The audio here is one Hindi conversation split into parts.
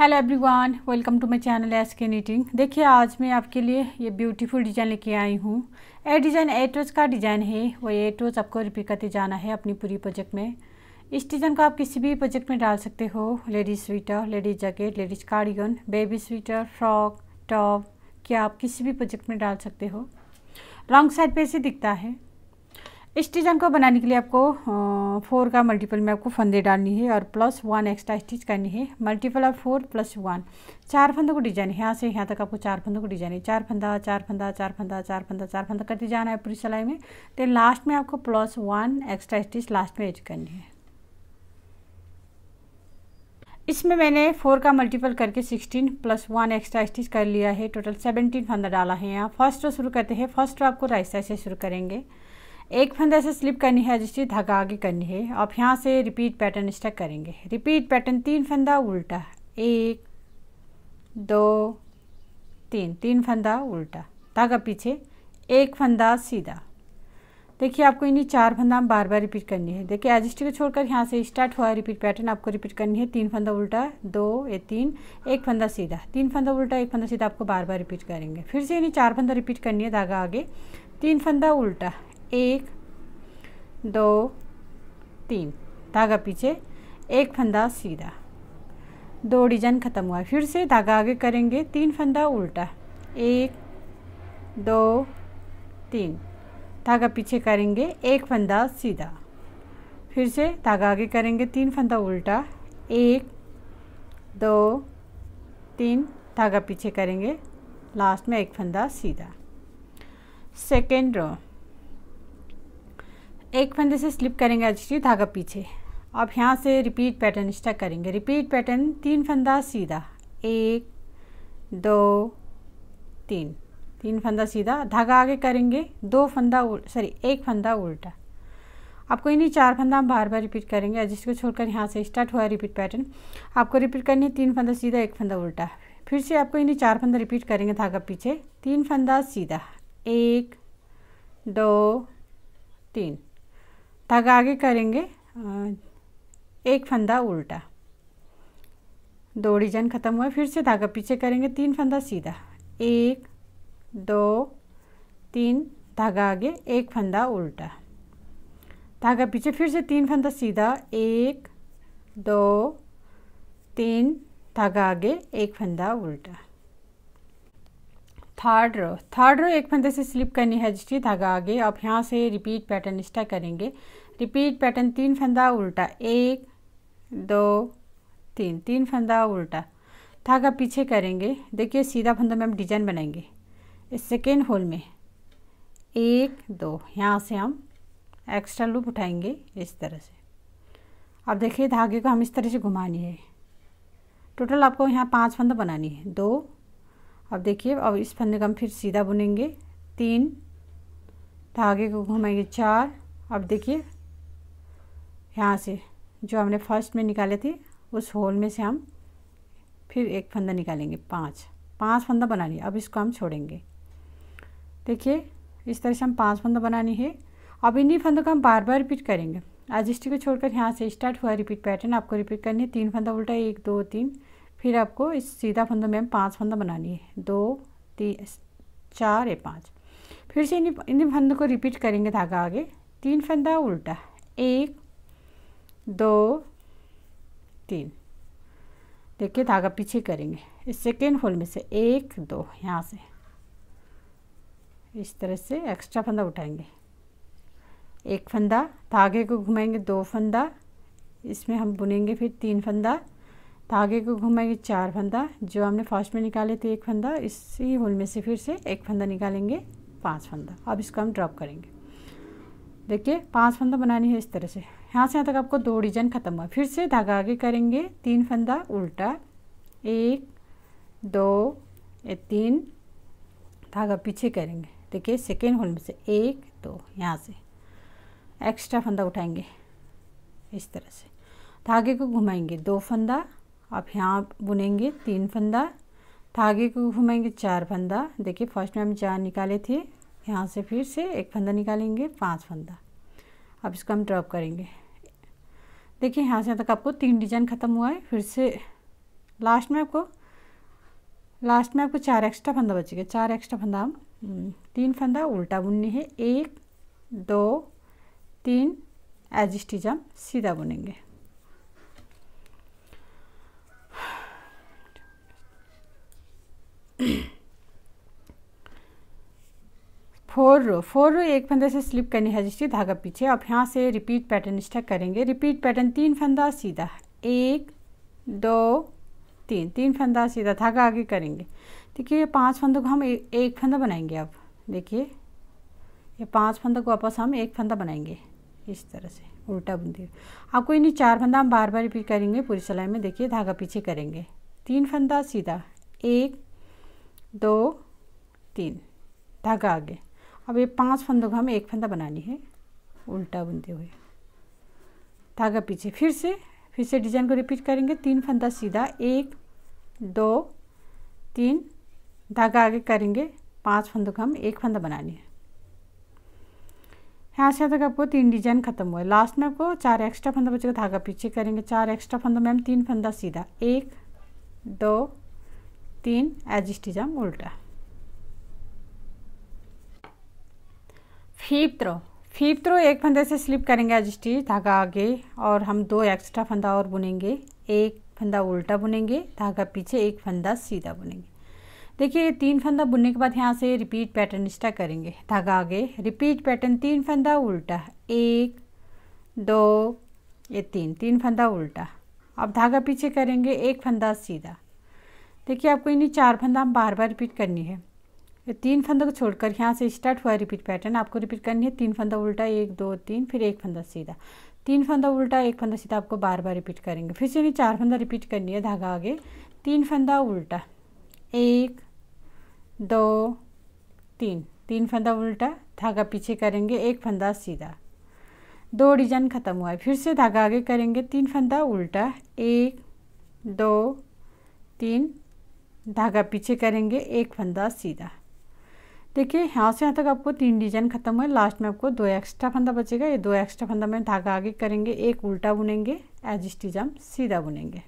hello everyone welcome to my channel S K knitting देखिए आज मैं आपके लिए ये ब्यूटीफुल डिज़ाइन लेके आई हूँ ए डिज़ाइन एट टोज का डिज़ाइन है वो ए टोज आपको रिपीट करते जाना है अपनी पूरी प्रोजेक्ट में इस डिज़ाइन को आप किसी भी प्रोजेक्ट में डाल सकते हो ladies sweater ladies jacket ladies cardigan baby sweater frock top क्या आप किसी भी प्रोजेक्ट में डाल सकते हो रॉन्ग साइड पर से दिखता है इस डिज़ाइन को बनाने के लिए आपको फोर का मल्टीपल में आपको फंदे डालनी है और प्लस वन एक्स्ट्रा स्टिच करनी है multiple of four plus one चार फंदों को डिजाइन है यहाँ से यहाँ तक आपको चार फंदों को डिजाइन है चार फंदा चार फंदा चार फंदा चार फंदा चार फंदा करते जाना है पूरी सिलाई में तो लास्ट में आपको plus one extra stitch last में एज करनी है इसमें मैंने फोर का मल्टीपल करके sixteen plus one extra stitch कर लिया है टोटल सेवनटीन फंदा डाला है यहाँ फर्स्ट रो शुरू करते हैं फर्स्ट रो आपको राइट साइड से शुरू करेंगे एक फंदा से स्लिप करनी है जिससे धागा आगे करनी है आप यहाँ से रिपीट पैटर्न स्टक करेंगे रिपीट पैटर्न तीन फंदा उल्टा एक दो तीन तीन फंदा उल्टा धागा पीछे एक फंदा सीधा देखिए आपको इन्हीं चार फंदा बार बार रिपीट करनी है देखिए एजिस्टी को छोड़कर यहाँ से स्टार्ट हुआ है रिपीट पैटर्न आपको रिपीट करनी है तीन फंदा उल्टा दो या तीन एक फंदा सीधा तीन फंदा उल्टा एक फंदा सीधा आपको बार बार रिपीट करेंगे फिर से इन्हीं चार फंदा रिपीट करनी है धागा आगे तीन फंदा उल्टा एक दो तीन धागा पीछे एक फंदा सीधा दो डिजाइन ख़त्म हुआ फिर से धागा आगे करेंगे तीन फंदा उल्टा एक दो तीन धागा पीछे करेंगे एक फंदा सीधा फिर से धागा आगे करेंगे तीन फंदा उल्टा एक दो तीन धागा पीछे करेंगे लास्ट में एक फंदा सीधा सेकेंड रो एक फंदे से स्लिप करेंगे अच्छी धागा पीछे अब यहाँ से रिपीट पैटर्न स्टक करेंगे रिपीट पैटर्न तीन फंदा सीधा एक दो तीन तीन फंदा सीधा धागा आगे करेंगे दो फंदा सॉरी एक फंदा उल्टा आपको इन्हीं चार फंदा हम बार बार रिपीट करेंगे एडजस्ट को छोड़कर यहाँ से स्टार्ट हुआ रिपीट पैटर्न आपको रिपीट करनी है तीन फंदा सीधा एक फंदा उल्टा फिर से आपको इन्हीं चार फंदा रिपीट करेंगे धागा पीछे तीन फंदा सीधा एक दो तीन धागा आगे करेंगे एक फंदा उल्टा दो डिजाइन ख़त्म हुआ फिर से धागा पीछे करेंगे तीन फंदा सीधा एक दो तीन धागा आगे एक फंदा उल्टा धागा पीछे फिर से तीन फंदा सीधा एक दो तीन धागा आगे एक फंदा उल्टा थर्ड रो थर्ड रो एक फंदे से स्लिप करनी है जिसकी धागा आगे अब यहाँ से रिपीट पैटर्न स्टार्ट करेंगे रिपीट पैटर्न तीन फंदा उल्टा एक दो तीन तीन फंदा उल्टा धागा पीछे करेंगे देखिए सीधा फंदा में हम डिजाइन बनाएंगे इस सेकेंड होल में एक दो यहाँ से हम एक्स्ट्रा लूप उठाएंगे इस तरह से अब देखिए धागे को हम इस तरह से घुमानी है टोटल आपको यहाँ पांच फंदा बनानी है दो अब देखिए अब इस फंदे का हम फिर सीधा बुनेंगे तीन धागे तो को घुमाएंगे चार अब देखिए यहाँ से जो हमने फर्स्ट में निकाले थे उस होल में से हम फिर एक फंदा निकालेंगे पाँच पांच फंदा बनानी है अब इसको हम छोड़ेंगे देखिए इस तरह से हम पांच फंदा बनानी है अब इन्हीं फंदों का हम बार बार रिपीट करेंगे आज को छोड़कर यहाँ से स्टार्ट हुआ रिपीट पैटर्न आपको रिपीट करनी है तीन फंदा उल्टा एक दो तीन फिर आपको इस सीधा फंदा हम पांच फंदा बनानी है दो तीन चार या पाँच फिर से इन इन फंदों को रिपीट करेंगे धागा आगे तीन फंदा उल्टा एक दो तीन देखिए धागा पीछे करेंगे इस सेकेंड होल में से एक दो यहाँ से इस तरह से एक्स्ट्रा फंदा उठाएंगे एक फंदा धागे को घुमाएंगे दो फंदा इसमें हम बुनेंगे फिर तीन फंदा धागे को घुमाएंगे चार फंदा जो हमने फर्स्ट में निकाले थे एक फंदा इसी होल में से फिर से एक फंदा निकालेंगे पाँच फंदा अब इसको हम ड्रॉप करेंगे देखिए पाँच फंदा बनानी है इस तरह से यहाँ से यहाँ तक आपको दो डिजाइन खत्म हुआ फिर से धागा आगे करेंगे तीन फंदा उल्टा एक दो एक तीन धागा पीछे करेंगे देखिए सेकेंड होल में से एक दो यहाँ से एक्स्ट्रा फंदा उठाएंगे इस तरह से धागे को घुमाएंगे दो फंदा आप यहाँ बुनेंगे तीन फंदा धागे को घुमाएंगे चार फंदा देखिए फर्स्ट में हम चार निकाले थे यहाँ से फिर से एक फंदा निकालेंगे पांच फंदा अब इसको हम ड्रॉप करेंगे देखिए यहाँ से तक आपको तीन डिजाइन ख़त्म हुआ है फिर से लास्ट में आपको लास्ट में आपको चार एक्स्ट्रा फंदा बचेगा चार एक्स्ट्रा फंदा हम हम्म, तीन फंदा उल्टा बुननी है एक दो तीन एज स्टिच हम सीधा बुनेंगे फोर रो फोर रो एक फंदा से स्लिप करनी है जिसकी धागा पीछे अब यहाँ से रिपीट पैटर्न स्टक करेंगे रिपीट पैटर्न तीन फंदा सीधा एक दो तीन तीन फंदा सीधा धागा आगे करेंगे देखिए ये पांच फंदों को हम ए, एक फंदा बनाएंगे अब देखिए ये पांच फंदों को वापस हम एक फंदा बनाएंगे इस तरह से उल्टा बुंदी आपको इन्हीं चार फंदा हम बार बार रिपीट करेंगे पूरी सिलाई में देखिए धागा पीछे करेंगे तीन फंदा सीधा एक दो तीन धागा आगे अब ये पांच फंदों का हमें एक फंदा बनानी है उल्टा बुनते हुए धागा पीछे फिर से फिर से डिजाइन को रिपीट करेंगे तीन फंदा सीधा एक दो तीन धागा आगे करेंगे पांच फंदों का हम एक फंदा बनानी है यहाँ से तक आपको तीन डिजाइन खत्म हुआ लास्ट में आपको चार एक्स्ट्रा फंदा बचेगा धागा पीछे करेंगे चार एक्स्ट्रा फंदों में हम तीन फंदा सीधा एक दो तीन एजिस्टिजम उल्टा फिफ्थ रो फिफ्थ रो एक फंदे से स्लिप करेंगे एजिस्टिज धागा आगे और हम दो एक्स्ट्रा फंदा और बुनेंगे एक फंदा उल्टा बुनेंगे धागा पीछे एक फंदा सीधा बुनेंगे देखिए तीन फंदा बुनने के बाद यहाँ से रिपीट पैटर्न स्टार्ट करेंगे धागा आगे रिपीट पैटर्न तीन फंदा उल्टा एक दो ये तीन तीन फंदा उल्टा अब धागा पीछे करेंगे एक फंदा सीधा देखिए आपको इन्हीं चार फंदा हम बार बार रिपीट करनी है तीन फंदों को छोड़कर यहाँ से स्टार्ट हुआ रिपीट पैटर्न आपको रिपीट करनी है तीन फंदा उल्टा एक दो तीन फिर एक फंदा सीधा तीन फंदा उल्टा एक फंदा सीधा आपको बार बार रिपीट करेंगे फिर से इन्हें चार फंदा रिपीट करनी है धागा आगे तीन फंदा उल्टा एक दो तीन तीन फंदा उल्टा धागा पीछे करेंगे एक फंदा सीधा दो डिजाइन ख़त्म हुआ है फिर से धागा आगे करेंगे तीन फंदा उल्टा एक दो तीन धागा पीछे करेंगे एक फंदा सीधा देखिए यहाँ से यहाँ तक आपको तीन डिजाइन खत्म हुए लास्ट में आपको दो एक्स्ट्रा फंदा बचेगा ये दो एक्स्ट्रा फंदा में धागा आगे करेंगे एक उल्टा बुनेंगे एज हम सीधा बुनेंगे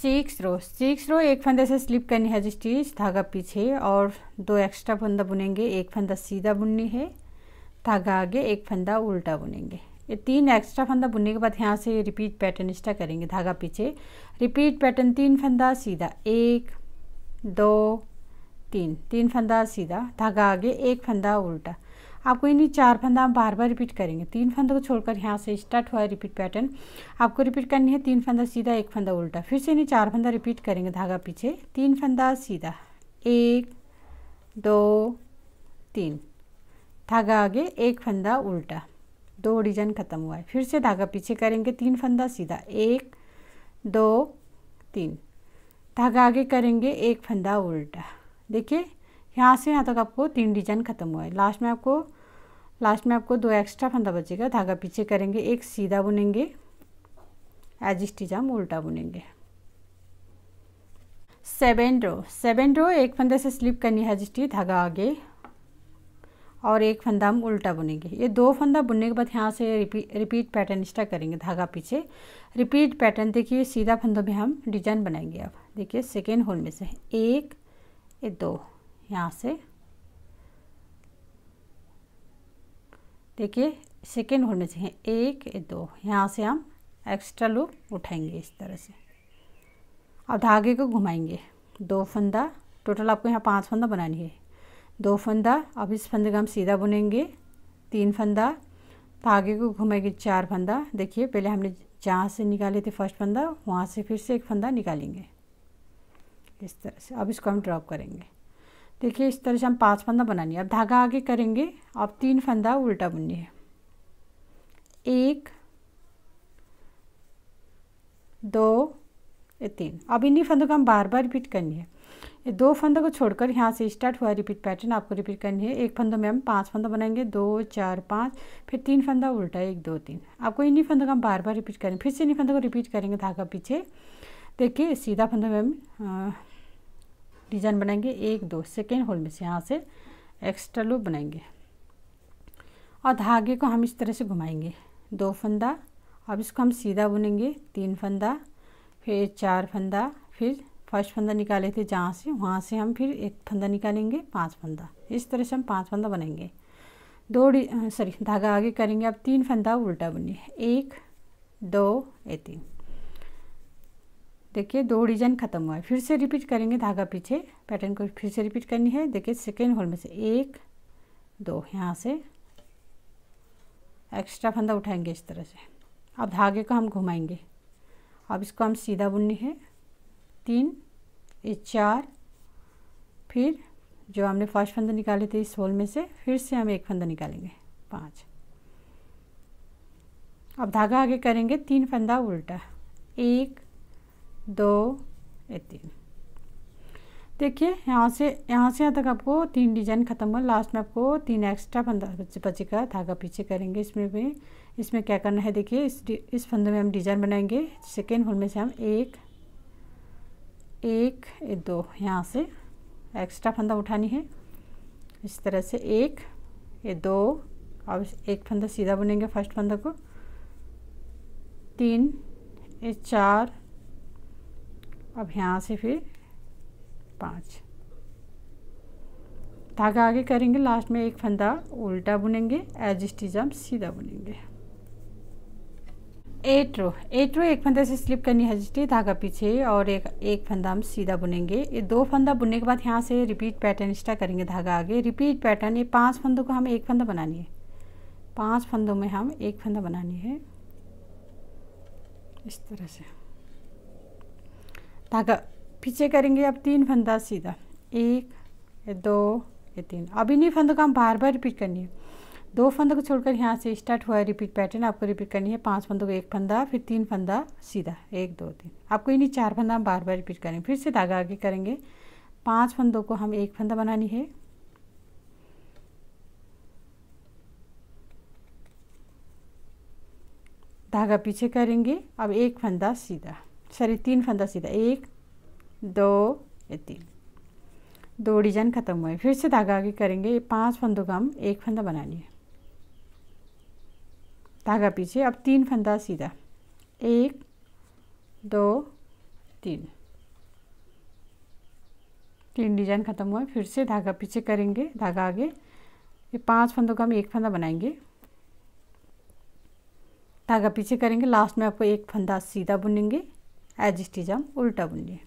सिक्स रो सिक्स रो एक फंदे से स्लिप करनी है स्टिच धागा पीछे और दो एक्स्ट्रा फंदा बुनेंगे एक फंदा सीधा बुननी है धागा आगे एक फंदा उल्टा बुनेंगे ये तीन एक्स्ट्रा फंदा बुनने के बाद यहाँ से रिपीट पैटर्न एक्स्ट्रा करेंगे धागा पीछे रिपीट पैटर्न तीन फंदा सीधा एक दो तीन तीन फंदा सीधा धागा आगे एक फंदा उल्टा आपको इन्हीं चार फंदा हम बार बार रिपीट करेंगे तीन फंदा को छोड़कर यहाँ से स्टार्ट हुआ है रिपीट पैटर्न आपको रिपीट करनी है तीन फंदा सीधा एक फंदा उल्टा फिर से इन्हीं चार फंदा रिपीट करेंगे धागा पीछे तीन फंदा सीधा एक दो तीन धागा आगे एक फंदा उल्टा दो डिजाइन ख़त्म हुआ है फिर से धागा पीछे करेंगे तीन फंदा सीधा एक दो तीन धागा आगे करेंगे एक फंदा उल्टा देखिए यहाँ से यहाँ तक आपको तीन डिजाइन ख़त्म हुआ है लास्ट में आपको लास्ट में आपको दो एक्स्ट्रा फंदा बचेगा धागा पीछे करेंगे एक सीधा बुनेंगे एज स्टिच हम उल्टा बुनेंगे सेवन रो सेवन रो एक फंदे से स्लिप करनी है एज स्टिच धागा आगे और एक फंदा हम उल्टा बुनेंगे ये दो फंदा बुनने के बाद यहाँ से रिपीट रिपीट पैटर्न स्टार्ट करेंगे धागा पीछे रिपीट पैटर्न देखिए सीधा फंदों में हम डिजाइन बनाएंगे अब देखिए सेकेंड होल में से एक ये दो यहाँ से देखिए सेकेंड होल में से हैं एक ये दो यहाँ से हम एक्स्ट्रा लूप उठाएंगे इस तरह से अब धागे को घुमाएंगे दो फंदा टोटल आपको यहाँ पांच फंदा बनानी है दो फंदा अब इस फंदे का हम सीधा बुनेंगे तीन फंदा धागे तो को घुमाएंगे चार फंदा देखिए पहले हमने जहाँ से निकाले थे फर्स्ट फंदा वहाँ से फिर से एक फंदा निकालेंगे इस तरह से अब इसको हम ड्रॉप करेंगे देखिए इस तरह से हम पांच फंदा बनानी है अब धागा आगे करेंगे अब तीन फंदा उल्टा बुननी है एक दो तीन अब इन्हीं फंदों को हम बार बार रिपीट करनी है ये दो फंदों को छोड़कर यहाँ से स्टार्ट हुआ रिपीट पैटर्न आपको रिपीट करनी है एक फंदों में हम पांच फंदा बनाएंगे दो चार पाँच फिर तीन फंदा उल्टा एक दो तीन आपको इन्हीं फंदों का हम बार बार रिपीट करेंगे फिर से इन्हीं फंदों को रिपीट करेंगे धागा पीछे देखिए सीधा फंदों में हम डिजाइन बनाएंगे एक दो सेकेंड होल में से यहाँ से एक्स्ट्रा लूप बनाएंगे और धागे को हम इस तरह से घुमाएंगे दो फंदा अब इसको हम सीधा बुनेंगे तीन फंदा फिर चार फंदा फिर फर्स्ट फंदा निकाले थे जहाँ से वहाँ से हम फिर एक फंदा निकालेंगे पांच फंदा इस तरह से हम पांच फंदा बनाएंगे दो सॉरी धागा आगे करेंगे अब तीन फंदा उल्टा बुनिए एक दो ये तीन देखिए दो डिजाइन खत्म हुआ है फिर से रिपीट करेंगे धागा पीछे पैटर्न को फिर से रिपीट करनी है देखिए सेकेंड होल में से एक दो यहाँ से एक्स्ट्रा फंदा उठाएंगे इस तरह से अब धागे को हम घुमाएंगे अब इसको हम सीधा बुननी है तीन ये चार फिर जो हमने फर्स्ट फंदा निकाले थे इस होल में से फिर से हम एक फंदा निकालेंगे पाँच अब धागा आगे करेंगे तीन फंदा उल्टा एक दो ये तीन देखिए यहाँ से यहाँ से यहाँ तक आपको तीन डिजाइन ख़त्म हुआ लास्ट में आपको तीन एक्स्ट्रा फंदा बच्चे का धागा पीछे करेंगे इसमें भी इसमें क्या करना है देखिए इस इस फंदे में हम डिजाइन बनाएंगे सेकेंड होल में से हम एक एक दो यहाँ से एक्स्ट्रा फंदा उठानी है इस तरह से एक ये दो अब एक फंदा सीधा बुनेंगे फर्स्ट फंदा को तीन ये चार अब यहाँ से फिर पाँच धागा आगे करेंगे लास्ट में एक फंदा उल्टा बुनेंगे एज स्टिज हम सीधा बुनेंगे एट रो एट रो एक फंदा से स्लिप करनी है जिसके धागा पीछे और एक एक फंदा हम सीधा बुनेंगे ये दो फंदा बुनने के बाद यहाँ से रिपीट पैटर्न स्टार्ट करेंगे धागा आगे रिपीट पैटर्न ये पांच फंदों को हम एक फंदा बनानी है पांच फंदों में हम एक फंदा बनानी है इस तरह से धागा पीछे करेंगे अब तीन फंदा सीधा एक ये दो ये तीन अब इन्हीं फंदों को हम बार बार रिपीट करनी है दो फंदों को छोड़कर यहाँ से स्टार्ट हुआ है रिपीट पैटर्न आपको रिपीट करनी है पांच फंदों को एक फंदा फिर तीन फंदा सीधा एक दो तीन आपको इन्हीं चार फंदा हम बार बार रिपीट करेंगे फिर से धागा आगे करेंगे पांच फंदों को हम एक फंदा बनानी है धागा पीछे करेंगे अब एक फंदा सीधा सॉरी तीन फंदा सीधा एक दो या तीन दो डिजाइन खत्म हुए फिर से धागा आगे करेंगे पांच फंदों का हम एक फंदा बनानी है धागा पीछे अब तीन फंदा सीधा एक दो तीन तीन डिजाइन ख़त्म हुआ फिर से धागा पीछे करेंगे धागा आगे ये पांच फंदों का हम एक फंदा बनाएंगे धागा पीछे करेंगे लास्ट में आपको एक फंदा सीधा बुनेंगे एज स्टिच हम उल्टा बुनिए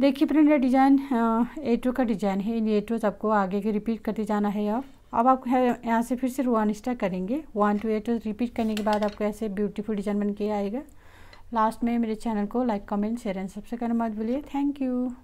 देखिए फ्रेंड ये डिज़ाइन टू का डिज़ाइन है इन एटोज आपको आगे के रिपीट करते जाना है आप अब आप यहाँ से फिर से वन स्टार करेंगे वन टू एट रिपीट करने के बाद आपको ऐसे ब्यूटीफुल डिजाइन बन के आएगा लास्ट में मेरे चैनल को like comment share and subscribe करना मत भूलिए थैंक यू